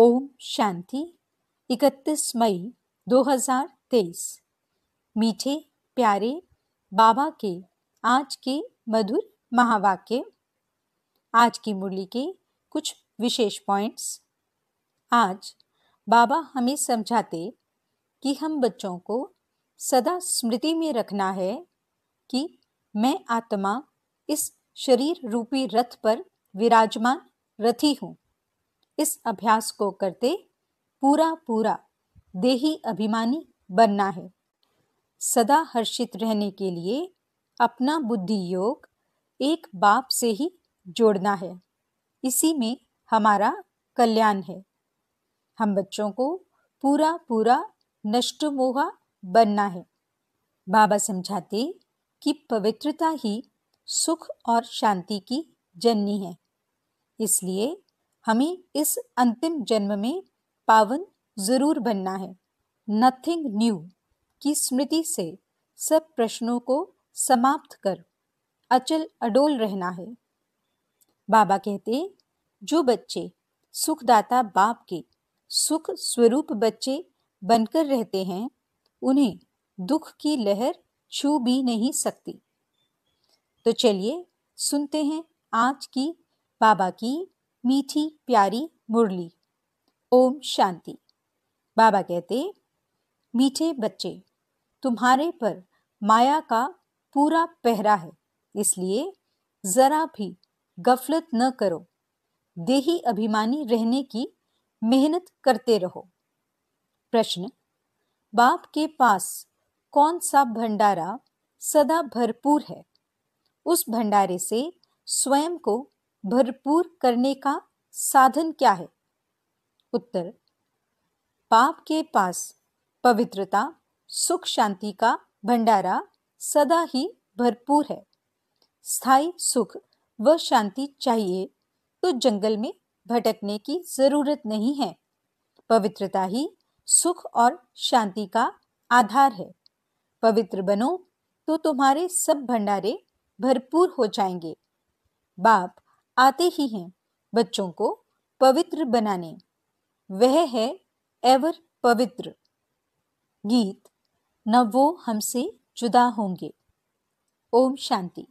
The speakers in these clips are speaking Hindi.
ओम शांति 31 मई 2023 मीठे प्यारे बाबा के आज के मधुर महावाक्य आज की मुरली के कुछ विशेष पॉइंट्स आज बाबा हमें समझाते कि हम बच्चों को सदा स्मृति में रखना है कि मैं आत्मा इस शरीर रूपी रथ पर विराजमान रथी हूँ इस अभ्यास को करते पूरा पूरा देही अभिमानी बनना है सदा हर्षित रहने के लिए अपना बुद्धि योग एक बाप से ही जोड़ना है इसी में हमारा कल्याण है हम बच्चों को पूरा पूरा नष्ट मोहा बनना है बाबा समझाते कि पवित्रता ही सुख और शांति की जननी है इसलिए हमें इस अंतिम जन्म में पावन जरूर बनना है नथिंग न्यू की स्मृति से सब प्रश्नों को समाप्त कर अचल अडोल रहना है बाबा कहते जो बच्चे सुखदाता बाप के सुख स्वरूप बच्चे बनकर रहते हैं उन्हें दुख की लहर छू भी नहीं सकती तो चलिए सुनते हैं आज की बाबा की मीठी प्यारी मुरली ओम शांति बाबा कहते मीठे बच्चे तुम्हारे पर माया का पूरा पहरा है इसलिए ज़रा भी गफलत न करो देही अभिमानी रहने की मेहनत करते रहो प्रश्न बाप के पास कौन सा भंडारा सदा भरपूर है उस भंडारे से स्वयं को भरपूर करने का साधन क्या है उत्तर पाप के पास पवित्रता सुख शांति का भंडारा सदा ही भरपूर है स्थायी सुख व शांति चाहिए तो जंगल में भटकने की जरूरत नहीं है पवित्रता ही सुख और शांति का आधार है पवित्र बनो तो तुम्हारे सब भंडारे भरपूर हो जाएंगे बाप आते ही हैं बच्चों को पवित्र बनाने वह है एवर पवित्र गीत न वो हमसे जुदा होंगे ओम शांति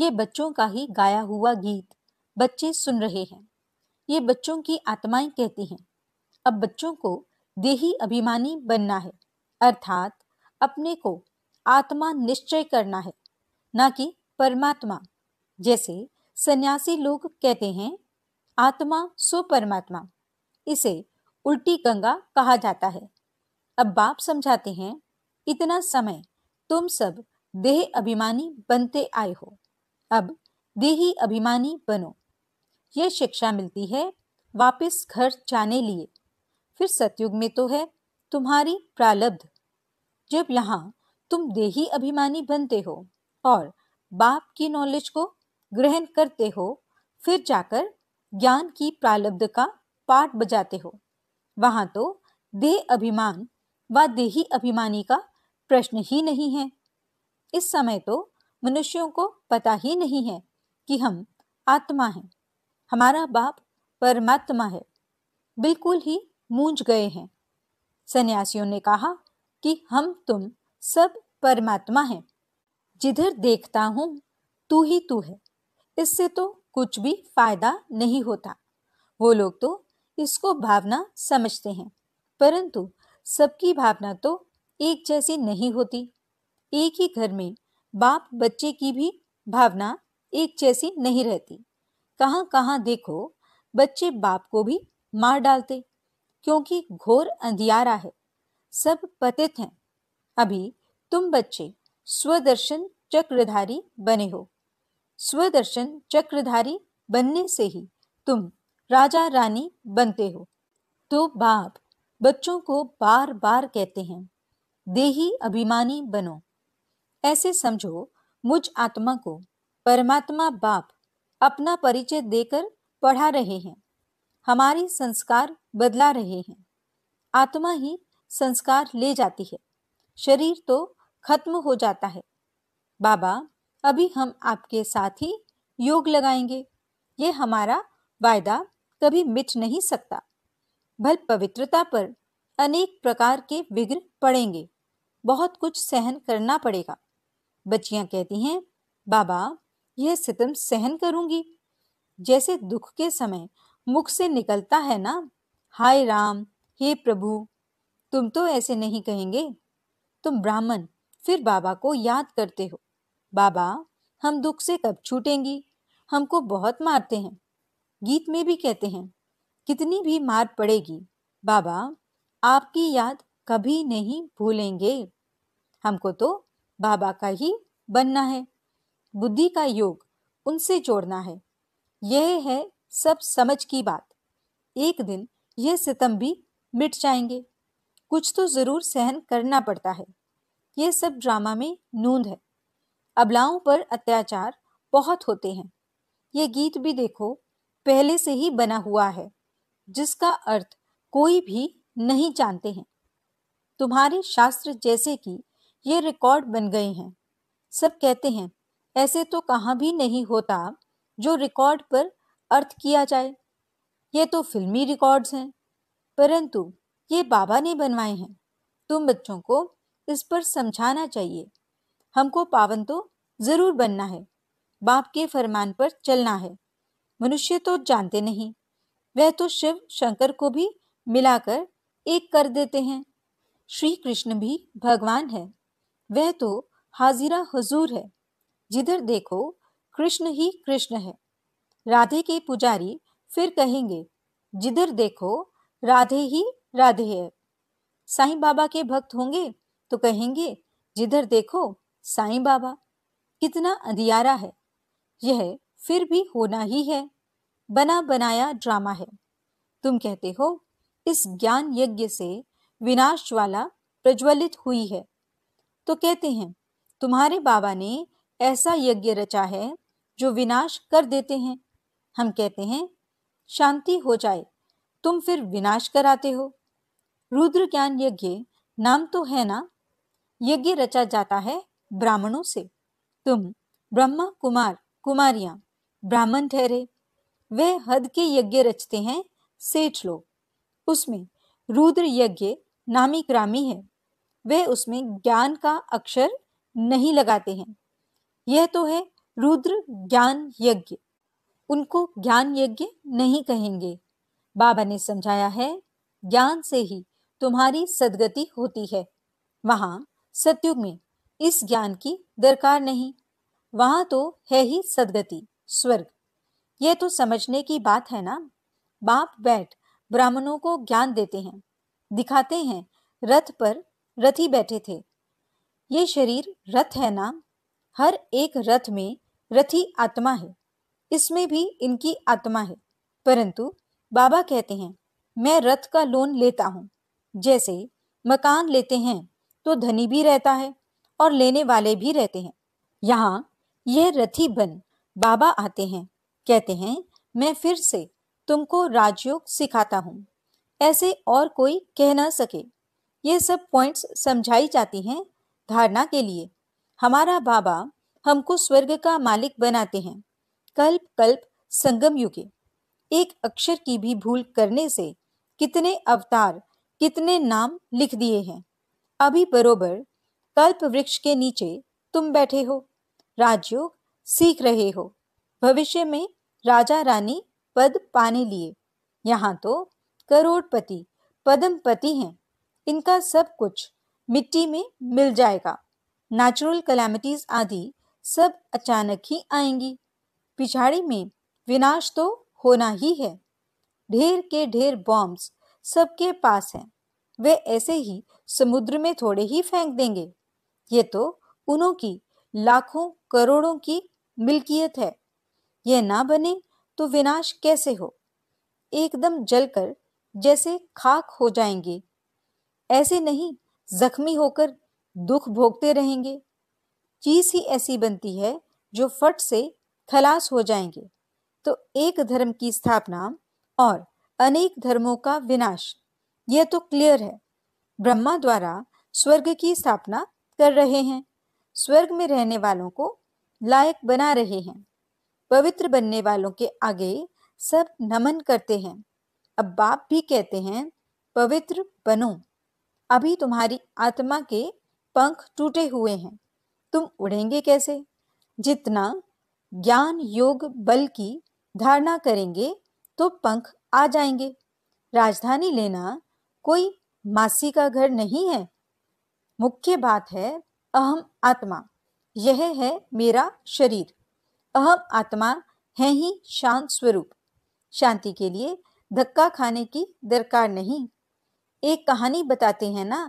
ये बच्चों का ही गाया हुआ गीत बच्चे सुन रहे हैं ये बच्चों की आत्माएं कहती हैं अब बच्चों को देही अभिमानी बनना है अर्थात अपने को आत्मा निश्चय करना है ना कि परमात्मा जैसे सन्यासी लोग कहते हैं आत्मा सो परमात्मा इसे उल्टी गंगा कहा जाता है अब बाप समझाते हैं इतना समय तुम सब देह अभिमानी बनते आए हो अब देही अभिमानी बनो यह शिक्षा मिलती है वापस घर जाने लिए फिर सतयुग में तो है तुम्हारी प्रालब्ध जब यहाँ तुम देही अभिमानी बनते हो और बाप की नॉलेज को ग्रहण करते हो फिर जाकर ज्ञान की प्रालब्ध का पाठ बजाते हो वहां तो देह अभिमान व देही अभिमानी का प्रश्न ही नहीं है इस समय तो मनुष्यों को पता ही नहीं है कि हम आत्मा हैं हमारा बाप परमात्मा है बिल्कुल ही मूंज गए हैं सन्यासियों ने कहा कि हम तुम सब परमात्मा हैं जिधर देखता हूँ तू ही तू है इससे तो कुछ भी फायदा नहीं होता वो लोग तो इसको भावना समझते हैं परंतु सबकी भावना तो एक जैसी नहीं होती एक ही घर में बाप बच्चे की भी भावना एक जैसी नहीं रहती कहाँ कहाँ देखो बच्चे बाप को भी मार डालते क्योंकि घोर अंधियारा है सब पतित हैं अभी तुम बच्चे स्वदर्शन चक्रधारी बने हो स्वदर्शन चक्रधारी बनने से ही तुम राजा रानी बनते हो तो बाप बच्चों को बार बार कहते हैं देही अभिमानी बनो ऐसे समझो मुझ आत्मा को परमात्मा बाप अपना परिचय देकर पढ़ा रहे हैं हमारे संस्कार बदला रहे हैं आत्मा ही संस्कार ले जाती है शरीर तो खत्म हो जाता है बाबा अभी हम आपके साथ ही योग लगाएंगे ये हमारा वायदा कभी मिट नहीं सकता भल पवित्रता पर अनेक प्रकार के विघ्न पड़ेंगे बहुत कुछ सहन करना पड़ेगा बच्चियां कहती हैं बाबा यह सितम सहन करूंगी जैसे दुख के समय मुख से निकलता है ना हाय राम हे प्रभु तुम तो ऐसे नहीं कहेंगे तुम ब्राह्मण फिर बाबा को याद करते हो बाबा हम दुख से कब छूटेंगी हमको बहुत मारते हैं गीत में भी कहते हैं कितनी भी मार पड़ेगी बाबा आपकी याद कभी नहीं भूलेंगे हमको तो बाबा का ही बनना है बुद्धि का योग उनसे जोड़ना है यह है सब समझ की बात एक दिन यह सितम भी मिट जाएंगे कुछ तो ज़रूर सहन करना पड़ता है यह सब ड्रामा में नूंद है अबलाओं पर अत्याचार बहुत होते हैं ये गीत भी देखो पहले से ही बना हुआ है जिसका अर्थ कोई भी नहीं जानते हैं तुम्हारे शास्त्र जैसे कि ये रिकॉर्ड बन गए हैं सब कहते हैं ऐसे तो कहाँ भी नहीं होता जो रिकॉर्ड पर अर्थ किया जाए ये तो फिल्मी रिकॉर्ड्स हैं परंतु ये बाबा ने बनवाए हैं तुम बच्चों को इस पर समझाना चाहिए हमको पावन तो ज़रूर बनना है बाप के फरमान पर चलना है मनुष्य तो जानते नहीं वह तो शिव शंकर को भी मिलाकर एक कर देते हैं श्री कृष्ण भी भगवान है वह तो हाजिरा हजूर है जिधर देखो कृष्ण ही कृष्ण है राधे के पुजारी फिर कहेंगे जिधर देखो राधे ही राधे है साईं बाबा के भक्त होंगे तो कहेंगे जिधर देखो साईं बाबा कितना अंधियारा है यह फिर भी होना ही है बना बनाया ड्रामा है तुम कहते हो इस ज्ञान यज्ञ से विनाश वाला प्रज्वलित हुई है तो कहते हैं तुम्हारे बाबा ने ऐसा यज्ञ रचा है जो विनाश कर देते हैं हम कहते हैं शांति हो जाए तुम फिर विनाश कराते हो रुद्र ज्ञान यज्ञ नाम तो है ना यज्ञ रचा जाता है ब्राह्मणों से तुम ब्रह्मा कुमार कुमारियां ब्राह्मण ठहरे वे हद के यज्ञ रचते हैं सेठ लोग उसमें रुद्र यज्ञ नामी ग्रामी है वे उसमें ज्ञान का अक्षर नहीं लगाते हैं यह तो है रुद्र ज्ञान यज्ञ उनको ज्ञान यज्ञ नहीं कहेंगे बाबा ने समझाया है ज्ञान से ही तुम्हारी सदगति होती है वहां सतयुग में इस ज्ञान की दरकार नहीं वहां तो है ही सदगति स्वर्ग यह तो समझने की बात है ना बाप बैठ ब्राह्मणों को ज्ञान देते हैं दिखाते हैं रथ पर रथी बैठे थे ये शरीर रथ है ना हर एक रथ में रथी आत्मा है इसमें भी इनकी आत्मा है परंतु बाबा कहते हैं मैं रथ का लोन लेता हूँ जैसे मकान लेते हैं तो धनी भी रहता है और लेने वाले भी रहते हैं यहाँ यह रथी बन बाबा आते हैं कहते हैं मैं फिर से तुमको राजयोग सिखाता हूँ ऐसे और कोई कह ना सके ये सब पॉइंट्स समझाई जाती हैं धारणा के लिए हमारा बाबा हमको स्वर्ग का मालिक बनाते हैं कल्प कल्प संगम युगे एक अक्षर की भी भूल करने से कितने अवतार कितने नाम लिख दिए हैं अभी बरोबर कल्प वृक्ष के नीचे तुम बैठे हो राजयोग सीख रहे हो भविष्य में राजा रानी पद पाने लिए यहाँ तो करोड़पति पदमपति हैं इनका सब कुछ मिट्टी में मिल जाएगा नेचुरल कलेमिटीज आदि सब अचानक ही आएंगी पिछाड़ी में विनाश तो होना ही है ढेर के ढेर बॉम्ब्स सबके पास हैं वे ऐसे ही समुद्र में थोड़े ही फेंक देंगे ये तो उनों की लाखों करोड़ों की मिल्कियत है यह ना बने तो विनाश कैसे हो एकदम जलकर जैसे खाक हो जाएंगे ऐसे नहीं जख्मी होकर दुख भोगते रहेंगे चीज ही ऐसी बनती है जो फट से खलास हो जाएंगे तो एक धर्म की स्थापना और अनेक धर्मों का विनाश यह तो क्लियर है ब्रह्मा द्वारा स्वर्ग की स्थापना कर रहे हैं स्वर्ग में रहने वालों को लायक बना रहे हैं पवित्र बनने वालों के आगे सब नमन करते हैं अब बाप भी कहते हैं पवित्र बनो अभी तुम्हारी आत्मा के पंख टूटे हुए हैं तुम उड़ेंगे कैसे जितना ज्ञान योग बल की धारणा करेंगे तो पंख आ जाएंगे राजधानी लेना कोई मासी का घर नहीं है मुख्य बात है अहम आत्मा यह है मेरा शरीर अहम आत्मा है ही शांत स्वरूप शांति के लिए धक्का खाने की दरकार नहीं एक कहानी बताते हैं ना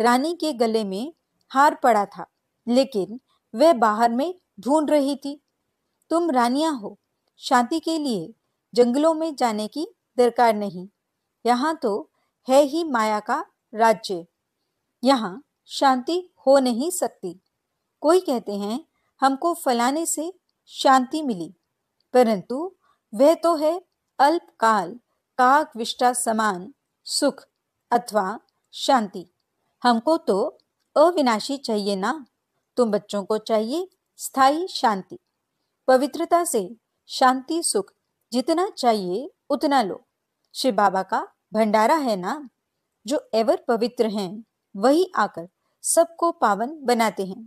रानी के गले में हार पड़ा था लेकिन वह बाहर में ढूंढ रही थी तुम रानिया हो शांति के लिए जंगलों में जाने की दरकार नहीं यहाँ तो है ही माया का राज्य यहाँ शांति हो नहीं सकती कोई कहते हैं हमको फलाने से शांति मिली परंतु वह तो है अल्पकाल काक विष्टा समान सुख अथवा शांति हमको तो अविनाशी चाहिए ना तुम बच्चों को चाहिए स्थायी शांति पवित्रता से शांति सुख जितना चाहिए उतना लो शिव बाबा का भंडारा है ना जो एवर पवित्र हैं वही आकर सबको पावन बनाते हैं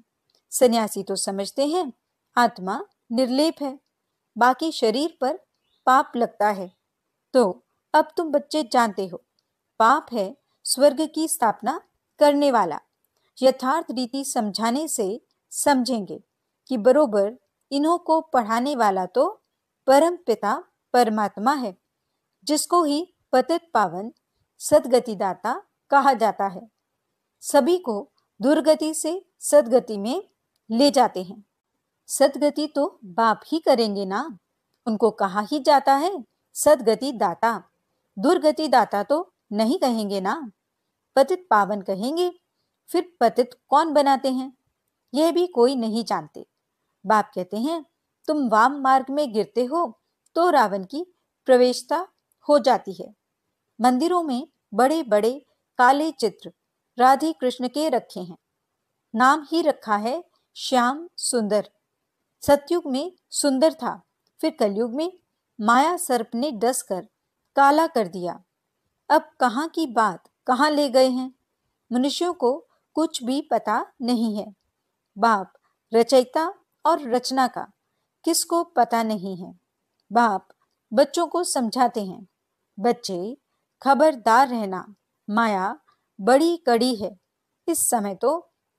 सन्यासी तो समझते हैं आत्मा निर्लेप है बाकी शरीर पर पाप लगता है तो अब तुम बच्चे जानते हो पाप है स्वर्ग की स्थापना करने वाला यथार्थ रीति समझाने से समझेंगे कि बरोबर इन्हों को पढ़ाने वाला तो परम पिता परमात्मा है जिसको ही पतित पावन सदगतिदाता कहा जाता है सभी को दुर्गति से सदगति में ले जाते हैं सदगति तो बाप ही करेंगे ना उनको कहा ही जाता है सदगति दाता दुर्गति दाता तो नहीं कहेंगे ना पतित पावन कहेंगे फिर पतित कौन बनाते हैं यह भी कोई नहीं जानते बाप कहते हैं तुम वाम मार्ग में गिरते हो तो रावण की प्रवेशता हो जाती है मंदिरों में बड़े बड़े काले चित्र राधे कृष्ण के रखे हैं नाम ही रखा है श्याम सुंदर सतयुग में सुंदर था फिर कलयुग में माया सर्प ने डस कर काला कर दिया अब कहाँ की बात कहाँ ले गए हैं मनुष्यों को कुछ भी पता नहीं है बाप रचयिता और रचना का किसको पता नहीं है बाप बच्चों को समझाते हैं बच्चे खबरदार रहना माया बड़ी कड़ी है इस समय तो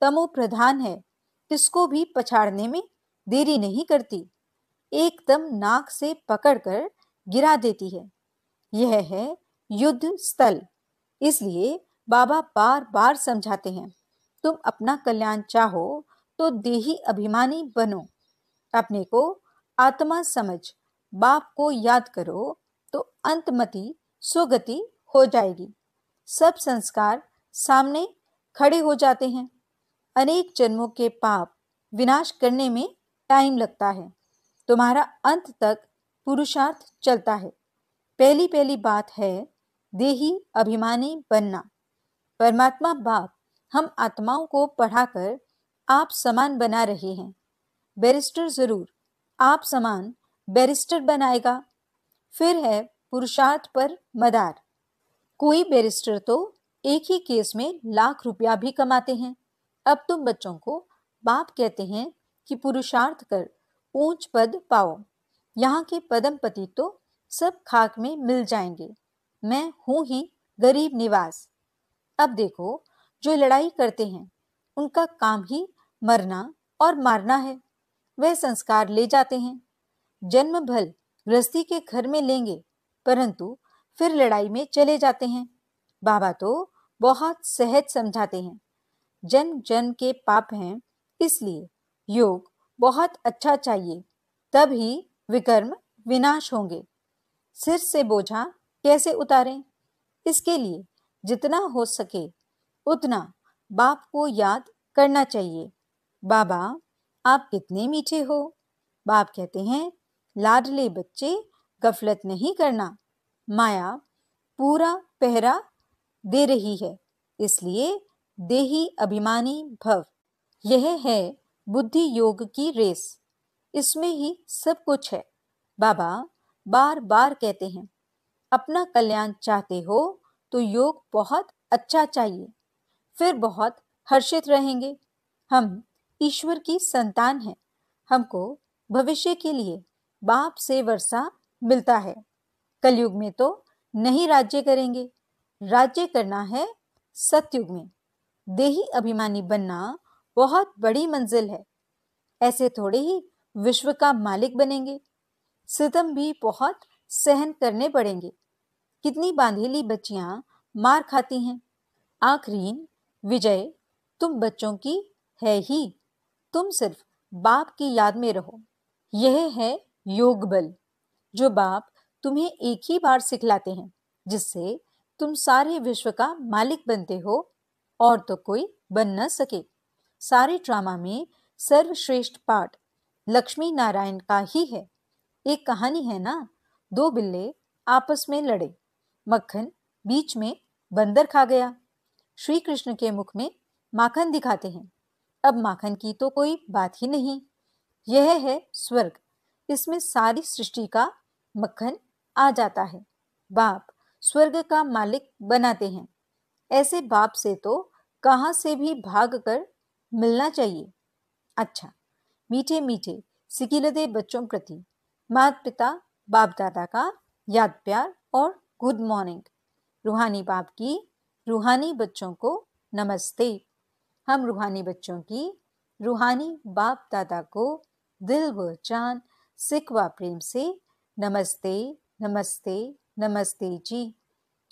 तमो प्रधान है किसको भी पछाड़ने में देरी नहीं करती एकदम नाक से पकड़कर गिरा देती है यह है युद्ध स्थल इसलिए बाबा बार बार समझाते हैं तुम अपना कल्याण चाहो तो देही अभिमानी बनो अपने को आत्मा समझ बाप को याद करो तो अंतमति सुगति हो जाएगी सब संस्कार सामने खड़े हो जाते हैं अनेक जन्मों के पाप विनाश करने में टाइम लगता है तुम्हारा अंत तक पुरुषार्थ चलता है पहली पहली बात है देही अभिमानी बनना परमात्मा बाप हम आत्माओं को पढ़ाकर आप समान बना रहे हैं बैरिस्टर ज़रूर आप समान बैरिस्टर बनाएगा फिर है पुरुषार्थ पर मदार कोई बैरिस्टर तो एक ही केस में लाख रुपया भी कमाते हैं अब तुम बच्चों को बाप कहते हैं कि पुरुषार्थ कर ऊंच पद पाओ यहाँ के पदमपति तो सब खाक में मिल जाएंगे मैं हूँ ही गरीब निवास अब देखो जो लड़ाई करते हैं उनका काम ही मरना और मारना है वह संस्कार ले जाते हैं जन्म भल गृहस्थी के घर में लेंगे परंतु फिर लड़ाई में चले जाते हैं बाबा तो बहुत सहज समझाते हैं जन जन के पाप हैं इसलिए योग बहुत अच्छा चाहिए तब ही विकर्म विनाश होंगे सिर से बोझा कैसे उतारें इसके लिए जितना हो सके उतना बाप को याद करना चाहिए बाबा आप कितने मीठे हो बाप कहते हैं लाडले बच्चे गफलत नहीं करना माया पूरा पहरा दे रही है इसलिए देही अभिमानी भव यह है बुद्धि योग की रेस इसमें ही सब कुछ है बाबा बार बार कहते हैं अपना कल्याण चाहते हो तो योग बहुत अच्छा चाहिए फिर बहुत हर्षित रहेंगे हम ईश्वर की संतान हैं हमको भविष्य के लिए बाप से वर्षा मिलता है कलयुग में तो नहीं राज्य करेंगे राज्य करना है सतयुग में देही अभिमानी बनना बहुत बड़ी मंजिल है ऐसे थोड़े ही विश्व का मालिक बनेंगे सितम भी बहुत सहन करने पड़ेंगे कितनी बांधेली बच्चियां मार खाती हैं आखरीन विजय तुम बच्चों की है ही तुम सिर्फ बाप की याद में रहो यह है योग बल जो बाप तुम्हें एक ही बार सिखलाते हैं जिससे तुम सारे विश्व का मालिक बनते हो और तो कोई बन न सके सारे ड्रामा में सर्वश्रेष्ठ पाठ लक्ष्मी नारायण का ही है एक कहानी है ना दो बिल्ले आपस में लड़े मक्खन बीच में बंदर खा गया श्री कृष्ण के मुख में माखन दिखाते हैं अब माखन की तो कोई बात ही नहीं यह है स्वर्ग इसमें सारी सृष्टि का मक्खन आ जाता है बाप स्वर्ग का मालिक बनाते हैं ऐसे बाप से तो कहाँ से भी भाग कर मिलना चाहिए अच्छा मीठे मीठे सिकिलदे बच्चों प्रति माता पिता बाप दादा का याद प्यार और गुड मॉर्निंग रूहानी बाप की रूहानी बच्चों को नमस्ते हम रूहानी बच्चों की रूहानी बाप दादा को दिल व चांद सिकवा प्रेम से नमस्ते नमस्ते नमस्ते जी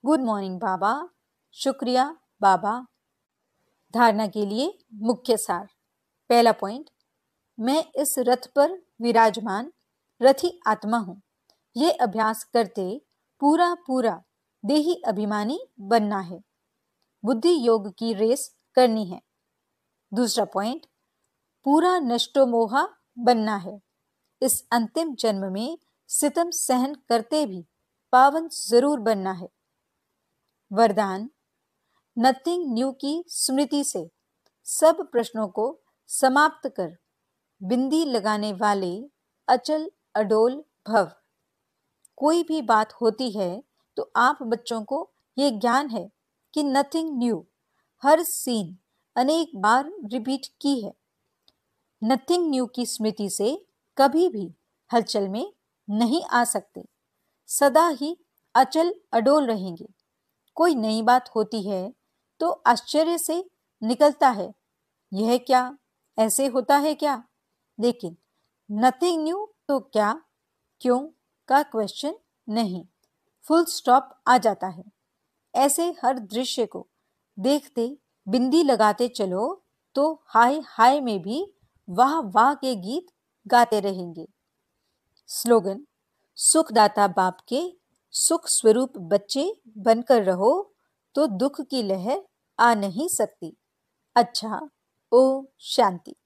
गुड मॉर्निंग बाबा शुक्रिया बाबा धारणा के लिए मुख्य सार पहला पॉइंट मैं इस रथ पर विराजमान रथी आत्मा हूँ ये अभ्यास करते पूरा पूरा देही अभिमानी बनना है बुद्धि योग की रेस करनी है दूसरा पॉइंट पूरा नष्टोमोहा बनना है इस अंतिम जन्म में सितम सहन करते भी पावन जरूर बनना है वरदान नथिंग न्यू की स्मृति से सब प्रश्नों को समाप्त कर बिंदी लगाने वाले अचल अडोल भव कोई भी बात होती है तो आप बच्चों को ये ज्ञान है कि नथिंग न्यू हर सीन अनेक बार रिपीट की है नथिंग न्यू की स्मृति से कभी भी हलचल में नहीं आ सकते सदा ही अचल अडोल रहेंगे कोई नई बात होती है तो आश्चर्य से निकलता है यह क्या ऐसे होता है क्या लेकिन नथिंग न्यू तो क्या क्यों का क्वेश्चन नहीं फुल स्टॉप आ जाता है ऐसे हर दृश्य को देखते बिंदी लगाते चलो तो हाय हाय में भी वाह वाह के गीत गाते रहेंगे स्लोगन सुखदाता बाप के सुख स्वरूप बच्चे बनकर रहो तो दुख की लहर आ नहीं सकती अच्छा ओ शांति